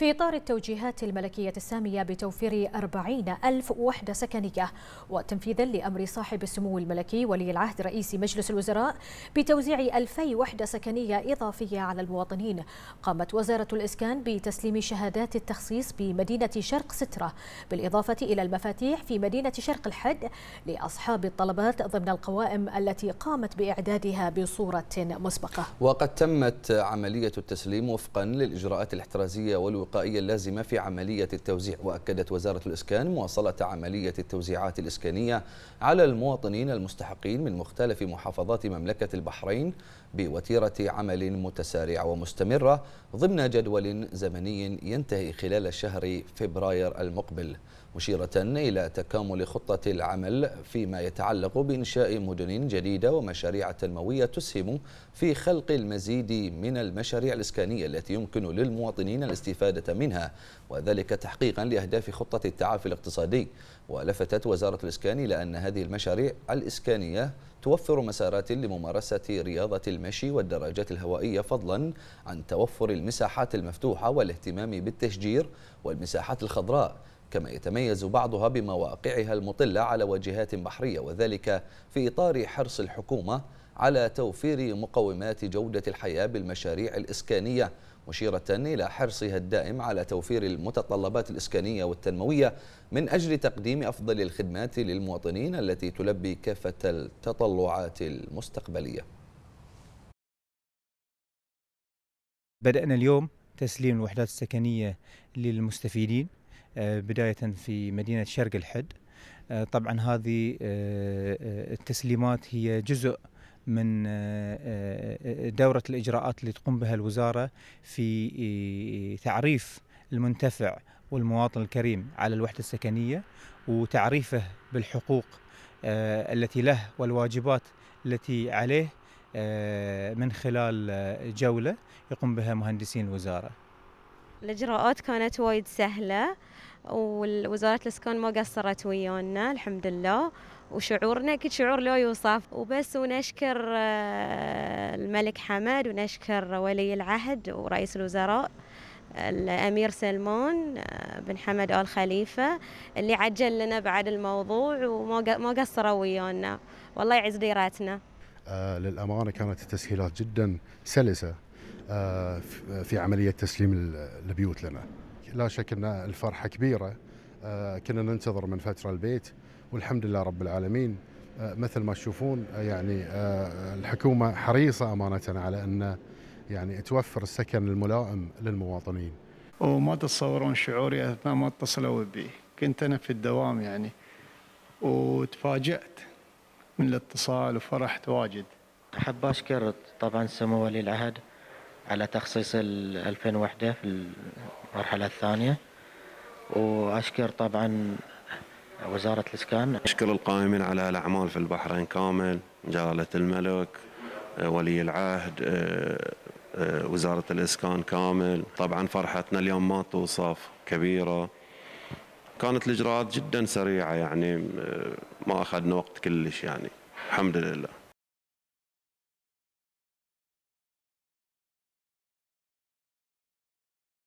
في إطار التوجيهات الملكية السامية بتوفير أربعين ألف وحدة سكنية وتنفيذا لأمر صاحب السمو الملكي ولي العهد رئيس مجلس الوزراء بتوزيع 2000 وحدة سكنية إضافية على المواطنين قامت وزارة الإسكان بتسليم شهادات التخصيص بمدينة شرق سترة بالإضافة إلى المفاتيح في مدينة شرق الحد لأصحاب الطلبات ضمن القوائم التي قامت بإعدادها بصورة مسبقة وقد تمت عملية التسليم وفقا للإجراءات الاحترازية والوقاية التلقائية اللازمة في عملية التوزيع وأكدت وزارة الإسكان مواصلة عملية التوزيعات الإسكانية على المواطنين المستحقين من مختلف محافظات مملكة البحرين بوتيرة عمل متسارعة ومستمرة ضمن جدول زمني ينتهي خلال شهر فبراير المقبل مشيرة إلى تكامل خطة العمل فيما يتعلق بإنشاء مدن جديدة ومشاريع تنموية تسهم في خلق المزيد من المشاريع الإسكانية التي يمكن للمواطنين الاستفادة منها وذلك تحقيقا لأهداف خطة التعافي الاقتصادي ولفتت وزارة الإسكان إلى أن هذه المشاريع الإسكانية توفر مسارات لممارسة رياضة المشي والدراجات الهوائية فضلا عن توفر المساحات المفتوحة والاهتمام بالتشجير والمساحات الخضراء كما يتميز بعضها بمواقعها المطلة على واجهات بحرية وذلك في إطار حرص الحكومة على توفير مقومات جودة الحياة بالمشاريع الإسكانية مشيرة إلى حرصها الدائم على توفير المتطلبات الإسكانية والتنموية من أجل تقديم أفضل الخدمات للمواطنين التي تلبي كافة التطلعات المستقبلية بدأنا اليوم تسليم الوحدات السكنية للمستفيدين آه، بداية في مدينة شرق الحد آه، طبعا هذه آه، التسليمات هي جزء من دورة الإجراءات اللي تقوم بها الوزارة في تعريف المنتفع والمواطن الكريم على الوحدة السكنية وتعريفه بالحقوق التي له والواجبات التي عليه من خلال جولة يقوم بها مهندسين الوزارة الإجراءات كانت وايد سهلة ووزارة الإسكان ما قصرت ويانا الحمد لله وشعورنا اكيد شعور لا يوصف وبس ونشكر آه، الملك حمد ونشكر ولي العهد ورئيس الوزراء الامير سلمان آه، بن حمد ال خليفه اللي عجل لنا بعد الموضوع وما ما قصروا ويانا والله يعز ديراتنا آه للامانه كانت التسهيلات جدا سلسه آه، في عمليه تسليم البيوت لنا. لا شك ان الفرحه كبيره آه، كنا ننتظر من فتره البيت والحمد لله رب العالمين آه، مثل ما تشوفون يعني الحكومه حريصه امانه على ان يعني توفر السكن الملائم للمواطنين. وما تتصورون شعوري اثناء ما اتصلوا بي، كنت انا في الدوام يعني وتفاجات من الاتصال وفرحت واجد. حاب اشكر طبعا سمو ولي العهد على تخصيص ال 2000 وحدة في المرحلة الثانية وأشكر طبعا وزارة الإسكان أشكر القائمين على الأعمال في البحرين كامل جلالة الملك آه، ولي العهد آه، آه، وزارة الإسكان كامل طبعا فرحتنا اليوم ما توصف كبيرة كانت الإجراءات جدا سريعة يعني ما أخذنا وقت كلش يعني الحمد لله